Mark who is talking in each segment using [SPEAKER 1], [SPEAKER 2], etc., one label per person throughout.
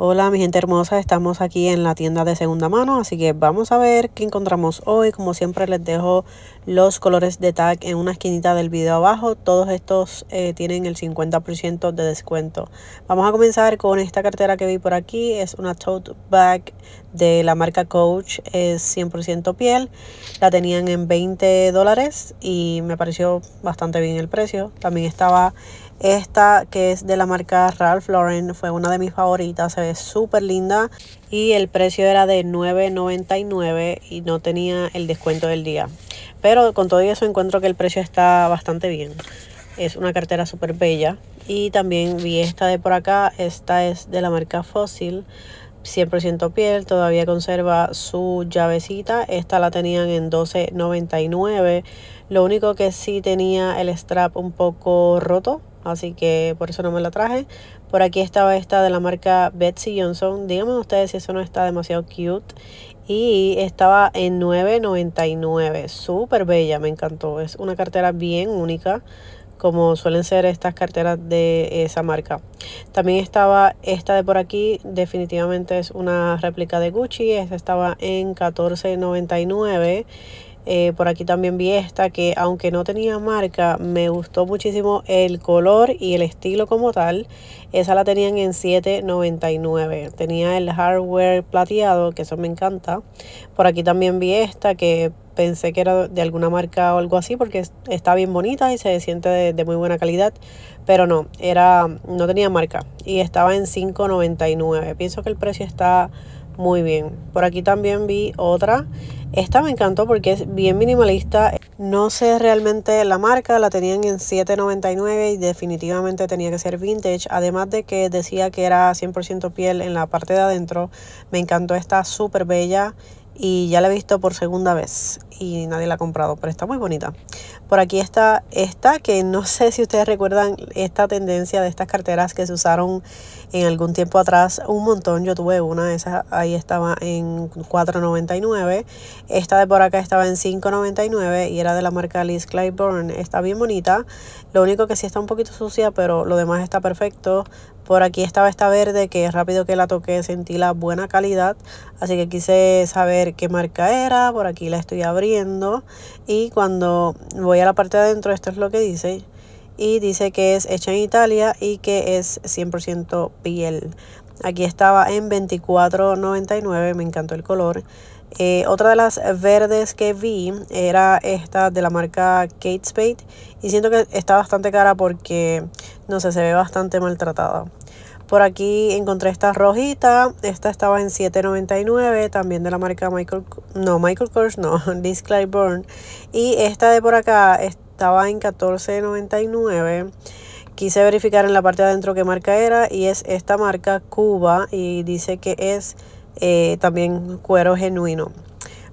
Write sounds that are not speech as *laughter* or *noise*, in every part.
[SPEAKER 1] Hola mi gente hermosa, estamos aquí en la tienda de segunda mano, así que vamos a ver qué encontramos hoy. Como siempre les dejo los colores de tag en una esquinita del video abajo. Todos estos eh, tienen el 50% de descuento. Vamos a comenzar con esta cartera que vi por aquí. Es una tote bag de la marca Coach, es 100% piel. La tenían en 20 dólares y me pareció bastante bien el precio. También estaba esta que es de la marca Ralph Lauren fue una de mis favoritas, se ve súper linda y el precio era de $9.99 y no tenía el descuento del día. Pero con todo eso encuentro que el precio está bastante bien. Es una cartera súper bella y también vi esta de por acá, esta es de la marca Fossil. 100% piel, todavía conserva su llavecita. Esta la tenían en $12.99. Lo único que sí tenía el strap un poco roto, así que por eso no me la traje. Por aquí estaba esta de la marca Betsy Johnson. Díganme ustedes si eso no está demasiado cute. Y estaba en $9.99. Súper bella, me encantó. Es una cartera bien única, como suelen ser estas carteras de esa marca. También estaba esta de por aquí. Definitivamente es una réplica de Gucci. Esta estaba en $14.99. Eh, por aquí también vi esta que aunque no tenía marca, me gustó muchísimo el color y el estilo como tal. Esa la tenían en $7.99. Tenía el hardware plateado, que eso me encanta. Por aquí también vi esta que pensé que era de alguna marca o algo así porque está bien bonita y se siente de, de muy buena calidad, pero no, era no tenía marca y estaba en $5.99. Pienso que el precio está muy bien. Por aquí también vi otra. Esta me encantó porque es bien minimalista. No sé realmente la marca, la tenían en $7.99 y definitivamente tenía que ser vintage. Además de que decía que era 100% piel en la parte de adentro. Me encantó, esta súper bella y ya la he visto por segunda vez y nadie la ha comprado, pero está muy bonita. Por aquí está esta, que no sé si ustedes recuerdan esta tendencia de estas carteras que se usaron en algún tiempo atrás un montón. Yo tuve una, de esas. ahí estaba en 4.99. Esta de por acá estaba en 5.99 y era de la marca Liz Claiborne. Está bien bonita. Lo único que sí está un poquito sucia, pero lo demás está perfecto. Por aquí estaba esta verde que rápido que la toqué sentí la buena calidad. Así que quise saber qué marca era. Por aquí la estoy abriendo. Y cuando voy la parte de adentro, esto es lo que dice. Y dice que es hecha en Italia y que es 100% piel. Aquí estaba en 24.99, me encantó el color. Eh, otra de las verdes que vi era esta de la marca Kate Spade y siento que está bastante cara porque, no sé, se ve bastante maltratada. Por aquí encontré esta rojita. Esta estaba en $7.99. También de la marca Michael... No, Michael Kors no. Liz *laughs* Y esta de por acá estaba en $14.99. Quise verificar en la parte de adentro qué marca era. Y es esta marca Cuba. Y dice que es eh, también cuero genuino.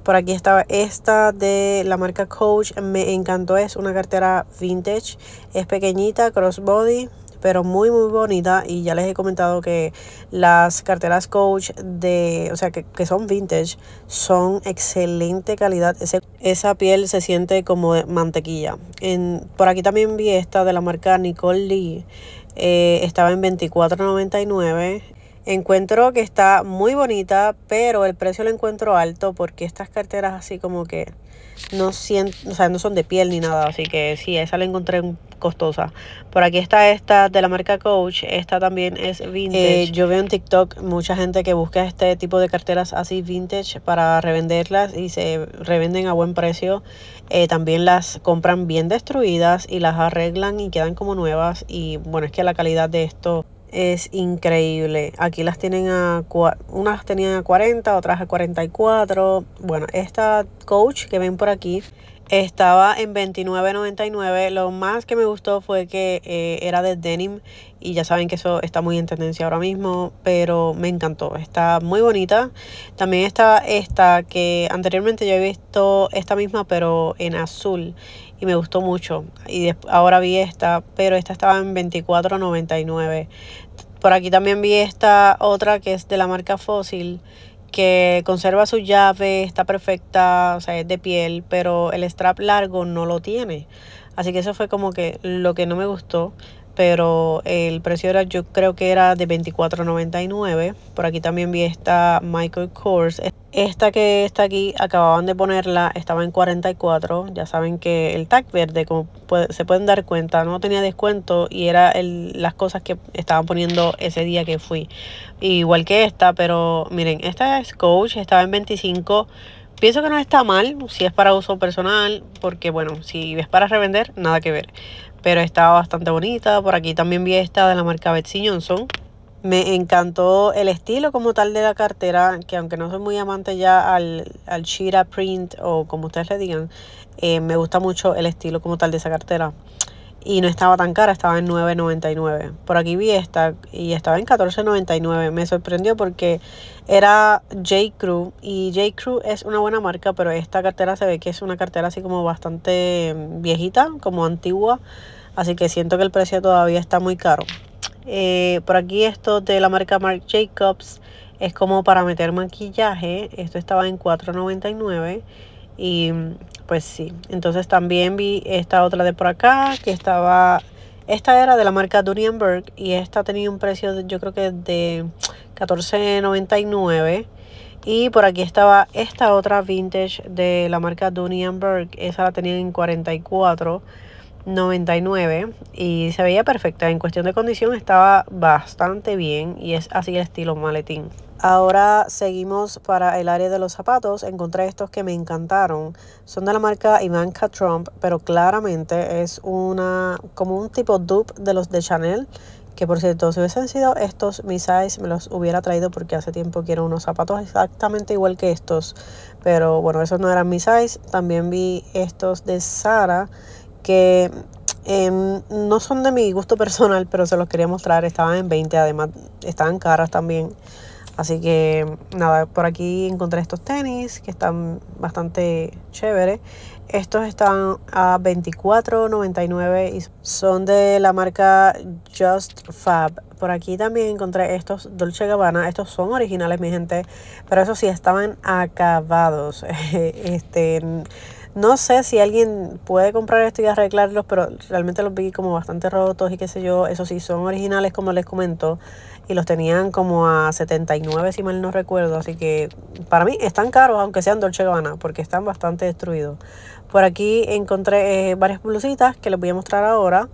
[SPEAKER 1] Por aquí estaba esta de la marca Coach. Me encantó. Es una cartera vintage. Es pequeñita, crossbody pero muy muy bonita y ya les he comentado que las carteras Coach de, o sea, que, que son vintage, son excelente calidad. esa piel se siente como mantequilla. En, por aquí también vi esta de la marca Nicole Lee. Eh, estaba en $24.99 Encuentro que está muy bonita, pero el precio lo encuentro alto porque estas carteras así como que no o sea, no son de piel ni nada, así que sí, esa la encontré costosa. Por aquí está esta de la marca Coach, esta también es vintage. Eh, yo veo en TikTok mucha gente que busca este tipo de carteras así vintage para revenderlas y se revenden a buen precio. Eh, también las compran bien destruidas y las arreglan y quedan como nuevas y bueno, es que la calidad de esto es increíble. Aquí las tienen a unas tenían a 40, otras a 44. Bueno, esta coach que ven por aquí estaba en 29.99. Lo más que me gustó fue que eh, era de denim y ya saben que eso está muy en tendencia ahora mismo, pero me encantó. Está muy bonita. También está esta que anteriormente yo he visto esta misma pero en azul y me gustó mucho. Y ahora vi esta, pero esta estaba en $24.99. Por aquí también vi esta otra que es de la marca Fossil, que conserva su llave, está perfecta, o sea, es de piel, pero el strap largo no lo tiene. Así que eso fue como que lo que no me gustó pero el precio era yo creo que era de $24.99. Por aquí también vi esta Michael Kors. Esta que está aquí, acababan de ponerla, estaba en 44. Ya saben que el tag verde, como se pueden dar cuenta, no tenía descuento y era el, las cosas que estaban poniendo ese día que fui. Igual que esta, pero miren, esta es Coach, estaba en 25. Pienso que no está mal si es para uso personal, porque bueno, si es para revender, nada que ver pero estaba bastante bonita. Por aquí también vi esta de la marca Betsy Johnson. Me encantó el estilo como tal de la cartera, que aunque no soy muy amante ya al, al print o como ustedes le digan, eh, me gusta mucho el estilo como tal de esa cartera. Y no estaba tan cara, estaba en $9.99. Por aquí vi esta y estaba en $14.99. Me sorprendió porque era J. Crew y J. Crew es una buena marca, pero esta cartera se ve que es una cartera así como bastante mm, viejita, como antigua. Así que siento que el precio todavía está muy caro. Eh, por aquí esto de la marca Marc Jacobs es como para meter maquillaje. Esto estaba en $4.99. Y mm, pues sí. Entonces también vi esta otra de por acá que estaba... Esta era de la marca berg y esta tenía un precio yo creo que de $14.99. Y por aquí estaba esta otra vintage de la marca Dunienberg. Esa la tenía en 44. 99 y se veía perfecta. En cuestión de condición estaba bastante bien y es así el estilo maletín. Ahora seguimos para el área de los zapatos. Encontré estos que me encantaron. Son de la marca Ivanka Trump, pero claramente es una como un tipo dupe de los de Chanel. Que por cierto, si hubiesen sido estos mis size, me los hubiera traído porque hace tiempo quiero unos zapatos exactamente igual que estos. Pero bueno, esos no eran mis size. También vi estos de Sara que em, no son de mi gusto personal, pero se los quería mostrar. Estaban en 20, además estaban caras también. Así que nada, por aquí encontré estos tenis que están bastante chéveres. Estos están a $24.99 y son de la marca Just Fab. Por aquí también encontré estos Dolce Gabbana. Estos son originales, mi gente, pero eso sí, estaban acabados. *laughs* este no sé si alguien puede comprar esto y arreglarlos, pero realmente los vi como bastante rotos y qué sé yo. Eso sí, son originales como les comento. Y los tenían como a 79 si mal no recuerdo. Así que para mí están caros, aunque sean Dolce Gabbana, porque están bastante destruidos. Por aquí encontré eh, varias blusitas que les voy a mostrar ahora.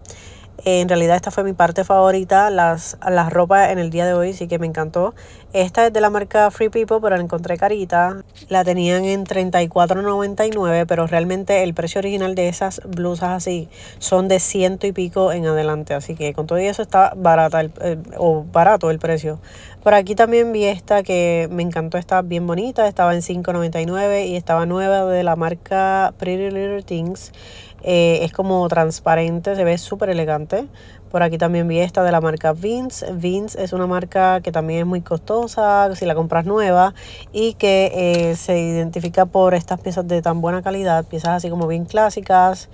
[SPEAKER 1] En realidad esta fue mi parte favorita, las, las ropas en el día de hoy, sí que me encantó. Esta es de la marca Free People, pero la encontré carita. La tenían en $34.99, pero realmente el precio original de esas blusas así son de ciento y pico en adelante. Así que con todo eso está barata eh, o barato el precio. Por aquí también vi esta que me encantó, está bien bonita. Estaba en $5.99 y estaba nueva de la marca Pretty Little Things. Eh, es como transparente, se ve súper elegante. Por aquí también vi esta de la marca Vince. Vince es una marca que también es muy costosa si la compras nueva y que eh, se identifica por estas piezas de tan buena calidad, piezas así como bien clásicas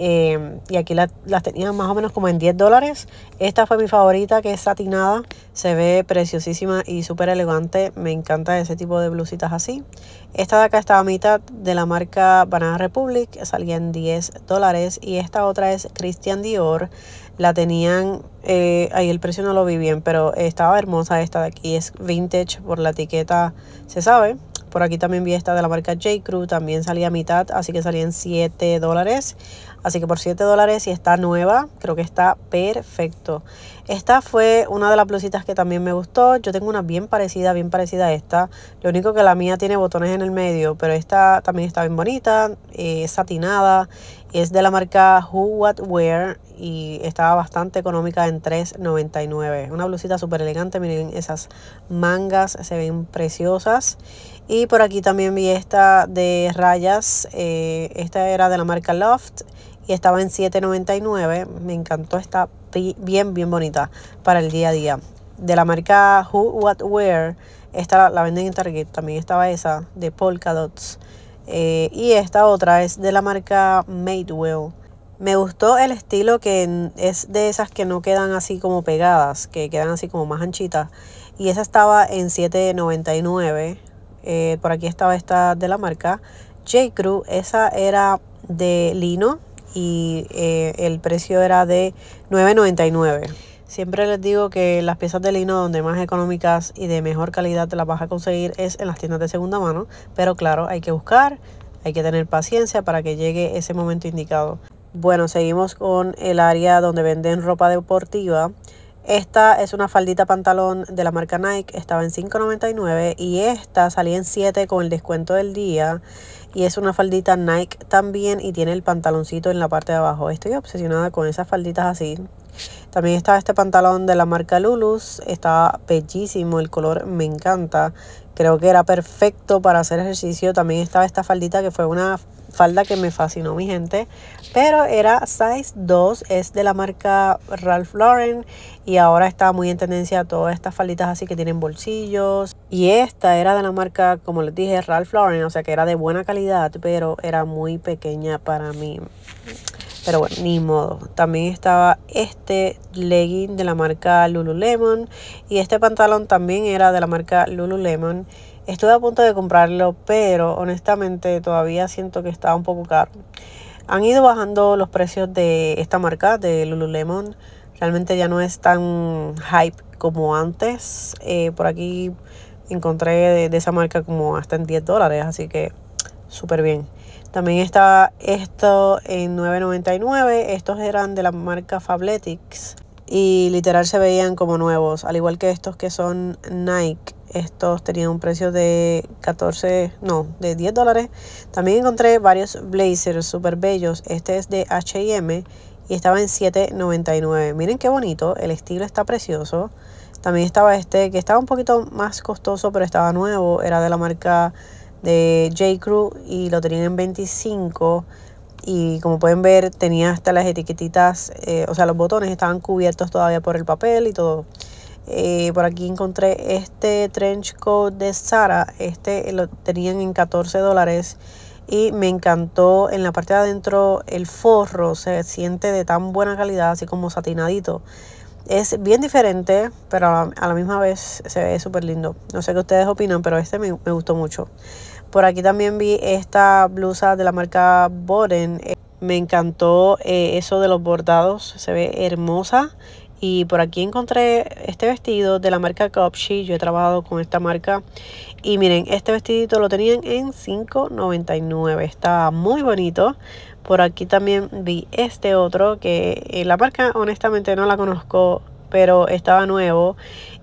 [SPEAKER 1] Em, y aquí las tenían más o menos como en 10 dólares. Esta fue mi favorita que es satinada. Se ve preciosísima y súper elegante. Me encanta ese tipo de blusitas así. Esta de acá estaba a mitad de la marca Banana Republic. Salía en 10 dólares. Y esta otra es Christian Dior. La tenían, eh, ahí el precio no lo vi bien, pero estaba hermosa esta de aquí. Es vintage por la etiqueta, se sabe. Por aquí también vi esta de la marca J.Crew. también salía a mitad, así que salía en 7 dólares. Así que por 7 dólares y está nueva, creo que está perfecto. Esta fue una de las blusitas que también me gustó. Yo tengo una bien parecida, bien parecida a esta. Lo único que la mía tiene botones en el medio, pero esta también está bien bonita, eh, satinada. Es de la marca Who What Wear y estaba bastante económica en $3.99. Una blusita súper elegante, miren esas mangas, se ven preciosas. Y por aquí también vi esta de rayas. Eh, esta era de la marca Loft y estaba en $7.99. Me encantó, está bien, bien bonita para el día a día. De la marca Who What Wear. Esta la, venden en Target. También estaba esa de Polka Dots. Eh, y esta otra es de la marca Madewell. Me gustó el estilo que es de esas que no quedan así como pegadas, que quedan así como más anchitas. Y esa estaba en $7.99. Eh, por aquí estaba esta de la marca J. Crew, esa era de lino y eh, el precio era de 9.99. Siempre les digo que las piezas de lino donde más económicas y de mejor calidad te las vas a conseguir es en las tiendas de segunda mano, pero claro, hay que buscar, hay que tener paciencia para que llegue ese momento indicado. Bueno, seguimos con el área donde venden ropa deportiva. Esta es una faldita pantalón de la marca Nike, estaba en $5.99 y esta salía en 7 con el descuento del día y es una faldita Nike también y tiene el pantaloncito en la parte de abajo. Estoy obsesionada con esas falditas así. También está este pantalón de la marca Lulus, está bellísimo, el color me encanta. Creo que era perfecto para hacer ejercicio. También estaba esta faldita que fue una falda que me fascinó mi gente. Pero era size 2, es de la marca Ralph Lauren y ahora está muy en tendencia todas estas falitas así que tienen bolsillos. Y esta era de la marca, como les dije, Ralph Lauren, o sea que era de buena calidad, pero era muy pequeña para mí. Pero bueno, ni modo. También estaba este legging de la marca Lululemon y este pantalón también era de la marca Lululemon. Estuve a punto de comprarlo, pero honestamente todavía siento que está un poco caro. Han ido bajando los precios de esta marca, de Lululemon. Realmente ya no es tan hype como antes. Eh, por aquí encontré de, esa marca como hasta en 10 dólares, así que súper bien. También está esto en 9.99. Estos eran de la marca Fabletics y literal se veían como nuevos, al igual que estos que son Nike estos tenían un precio de 14, no, de 10 dólares. También encontré varios blazers súper bellos. Este es de HM y estaba en $7.99. Miren qué bonito, el estilo está precioso. También estaba este que estaba un poquito más costoso, pero estaba nuevo. Era de la marca de J. Crew y lo tenían en 25 y como pueden ver tenía hasta las etiquetitas, eh, o sea los botones estaban cubiertos todavía por el papel y todo. Eh, por aquí encontré este trench coat de Sara. Este lo tenían en 14 dólares. Y me encantó en la parte de adentro el forro. Se siente de tan buena calidad, así como satinadito. Es bien diferente, pero a la, misma vez se ve súper lindo. No sé qué ustedes opinan, pero este me, gustó mucho. Por aquí también vi esta blusa de la marca Boren eh, Me encantó eh, eso de los bordados. Se ve hermosa y por aquí encontré este vestido de la marca Copshi. Yo he trabajado con esta marca. Y miren, este vestidito lo tenían en $5.99. Está muy bonito. Por aquí también vi este otro que eh, la marca honestamente no la conozco, pero estaba nuevo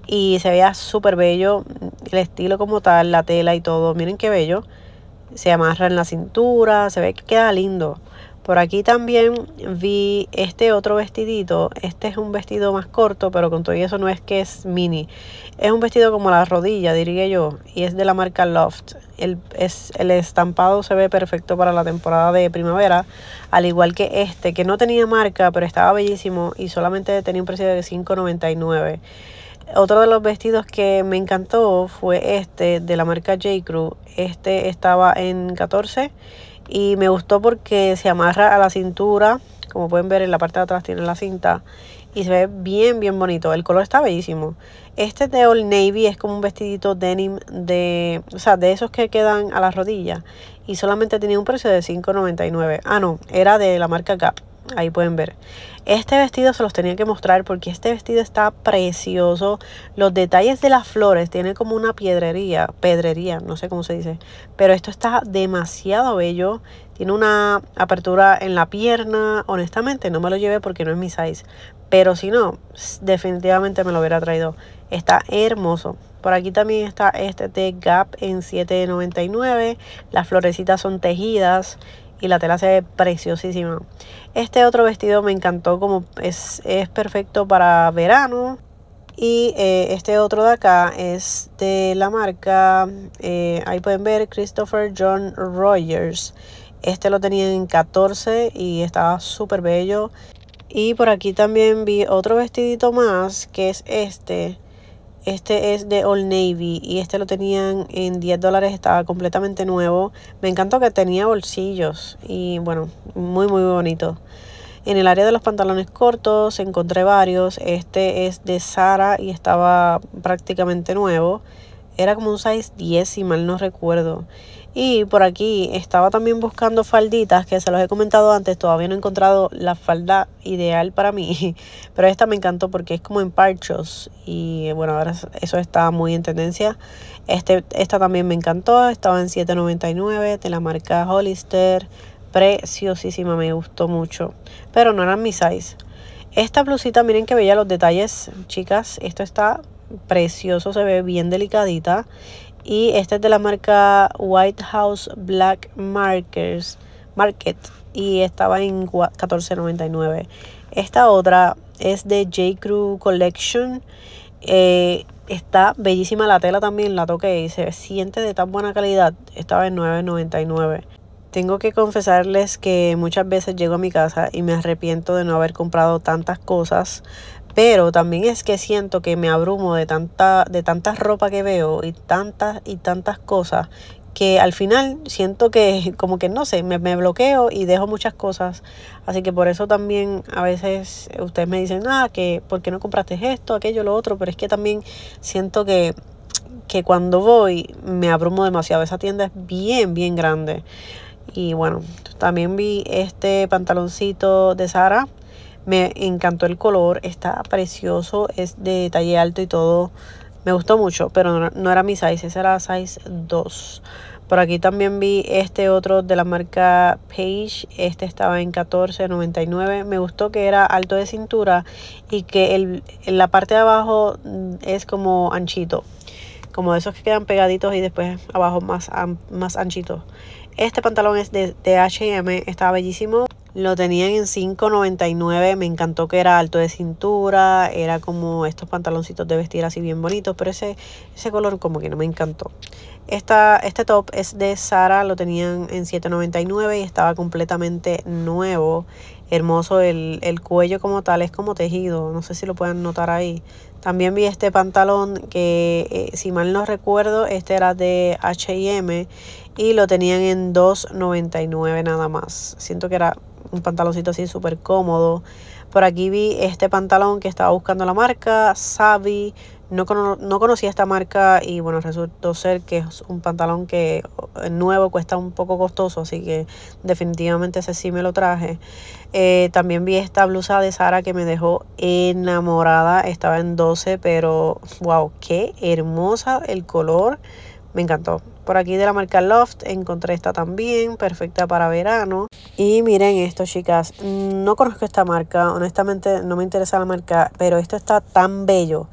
[SPEAKER 1] y se veía súper bello. El estilo como tal, la tela y todo. Miren qué bello. Se amarra en la cintura, se ve que queda lindo. Por aquí también vi este otro vestidito. Este es un vestido más corto, pero con todo eso no es que es mini. Es un vestido como la rodilla, diría yo, y es de la marca Loft. El, es, el estampado se ve perfecto para la temporada de primavera, al igual que este, que no tenía marca, pero estaba bellísimo y solamente tenía un precio de $5.99. Otro de los vestidos que me encantó fue este de la marca J.Crew. Crew. Este estaba en 14 y me gustó porque se amarra a la cintura, como pueden ver en la parte de atrás tiene la cinta y se ve bien bien bonito, el color está bellísimo. Este de Old Navy es como un vestidito denim de, o sea, de esos que quedan a las rodillas y solamente tenía un precio de $5.99. Ah, no, era de la marca Gap. Ahí pueden ver. Este vestido se los tenía que mostrar porque este vestido está precioso. Los detalles de las flores tiene como una piedrería, pedrería, no sé cómo se dice. Pero esto está demasiado bello. Tiene una apertura en la pierna. Honestamente no me lo llevé porque no es mi size. Pero si no, definitivamente me lo hubiera traído. Está hermoso. Por aquí también está este de Gap en $7.99. Las florecitas son tejidas y la tela se ve preciosísima. Este otro vestido me encantó como es, perfecto para verano. Y eh, este otro de acá es de la marca, eh, ahí pueden ver Christopher John Rogers. Este lo tenía en 14 y estaba súper bello. Y por aquí también vi otro vestidito más que es este este es de Old Navy y este lo tenían en 10 dólares, estaba completamente nuevo. Me encantó que tenía bolsillos y bueno, muy muy bonito. En el área de los pantalones cortos encontré varios. Este es de Sara y estaba prácticamente nuevo. Era como un size 10 mal no recuerdo. Y por aquí estaba también buscando falditas que se los he comentado antes, todavía no he encontrado la falda ideal para mí, *laughs* pero esta me encantó porque es como en parchos y bueno, ahora eso está muy en tendencia. Este, esta también me encantó, estaba en $7.99 de la marca Hollister, preciosísima, me gustó mucho, pero no eran mi size. Esta blusita, miren que veía los detalles, chicas, esto está precioso, se ve bien delicadita y esta es de la marca White House Black Markers Market y estaba en 14.99. Esta otra es de J.Crew Crew Collection. Eh, está bellísima la tela también, la toqué y se siente de tan buena calidad. Estaba en 9.99. Tengo que confesarles que muchas veces llego a mi casa y me arrepiento de no haber comprado tantas cosas, pero también es que siento que me abrumo de tanta, de tantas ropa que veo y tantas y tantas cosas que al final siento que *laughs* como que no sé, me, bloqueo y dejo muchas cosas. Así que por eso también a veces ustedes me dicen, ah, que ¿por qué no compraste esto, aquello, lo otro? Pero es que también siento que, que cuando voy me abrumo demasiado. Esa tienda es bien, bien grande. Y bueno, también vi este pantaloncito de Sara me encantó el color, está precioso, es de talle alto y todo. Me gustó mucho, pero no, era mi size, ese era size 2. Por aquí también vi este otro de la marca Page. Este estaba en 14.99. Me gustó que era alto de cintura y que la parte de abajo es como anchito. Como esos que quedan pegaditos y después abajo más, más anchito. Este pantalón es de, de H&M. Estaba bellísimo. Lo tenían en 5.99, me encantó que era alto de cintura, era como estos pantaloncitos de vestir así bien bonitos, pero ese, ese color como que no me encantó. Esta, este top es de Sara, lo tenían en 7.99 y estaba completamente nuevo, hermoso. El, el cuello como tal es como tejido, no sé si lo pueden notar ahí, también vi este pantalón que, eh, si mal no recuerdo, este era de HM y lo tenían en $2.99 nada más. Siento que era un pantaloncito así súper cómodo. Por aquí vi este pantalón que estaba buscando la marca, Savi no, conocía esta marca y bueno, resultó ser que es un pantalón que eh, nuevo cuesta un poco costoso, así que definitivamente ese sí me lo traje. Eh, también vi esta blusa de Sara que me dejó enamorada, estaba en 12, pero wow, qué hermosa el color, me encantó. Por aquí de la marca Loft encontré esta también, perfecta para verano. Y miren esto, chicas. No conozco esta marca, honestamente no me interesa la marca, pero esto está tan bello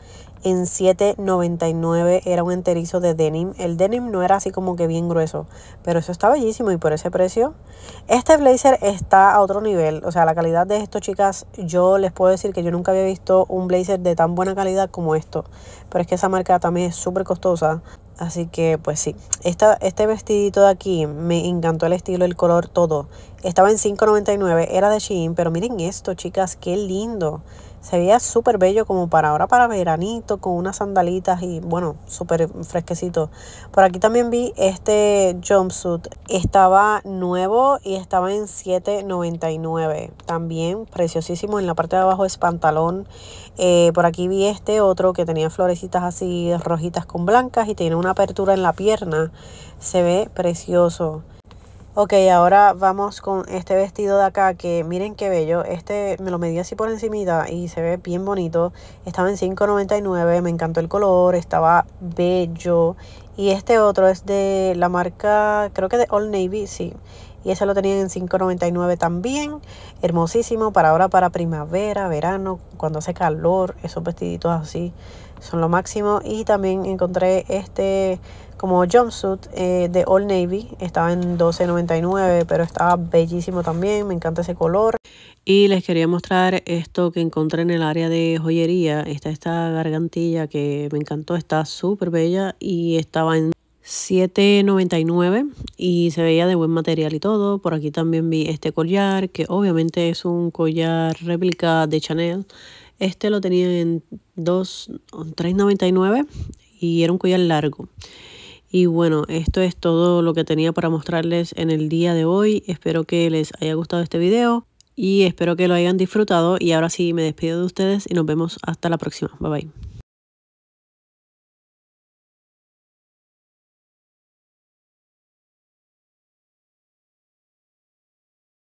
[SPEAKER 1] en 7.99 era un enterizo de denim. El denim no era así como que bien grueso, pero eso está bellísimo y por ese precio. Este blazer está a otro nivel, o sea, la calidad de esto, chicas, yo les puedo decir que yo nunca había visto un blazer de tan buena calidad como esto, pero es que esa marca también es súper costosa. Así que pues sí, Esta, este vestidito de aquí me encantó el estilo, el color, todo. Estaba en $5.99, era de Shein, pero miren esto chicas, qué lindo. Se veía súper bello como para ahora, para veranito, con unas sandalitas y bueno, súper fresquecito. Por aquí también vi este jumpsuit. Estaba nuevo y estaba en $7.99. También preciosísimo. En la parte de abajo es pantalón. Eh, por aquí vi este otro que tenía florecitas así rojitas con blancas y tiene una apertura en la pierna. Se ve precioso. Ok, ahora vamos con este vestido de acá que miren qué bello. Este me lo medí así por encimita y se ve bien bonito. Estaba en $5.99, me encantó el color, estaba bello. Y este otro es de la marca, creo que de Old Navy, sí. Y ese lo tenían en $5.99 también. Hermosísimo para ahora, para primavera, verano, cuando hace calor. Esos vestiditos así son lo máximo. Y también encontré este como jumpsuit eh, de all Navy. Estaba en $12.99, pero estaba bellísimo también. Me encanta ese color. Y les quería mostrar esto que encontré en el área de joyería. Está esta gargantilla que me encantó. Está súper bella y estaba en $7.99 y se veía de buen material y todo. Por aquí también vi este collar, que obviamente es un collar réplica de Chanel. Este lo tenía en $3.99 y era un collar largo. Y bueno, esto es todo lo que tenía para mostrarles en el día de hoy. Espero que les haya gustado este video y espero que lo hayan disfrutado. Y ahora sí, me despido de ustedes y nos vemos hasta la próxima. Bye bye.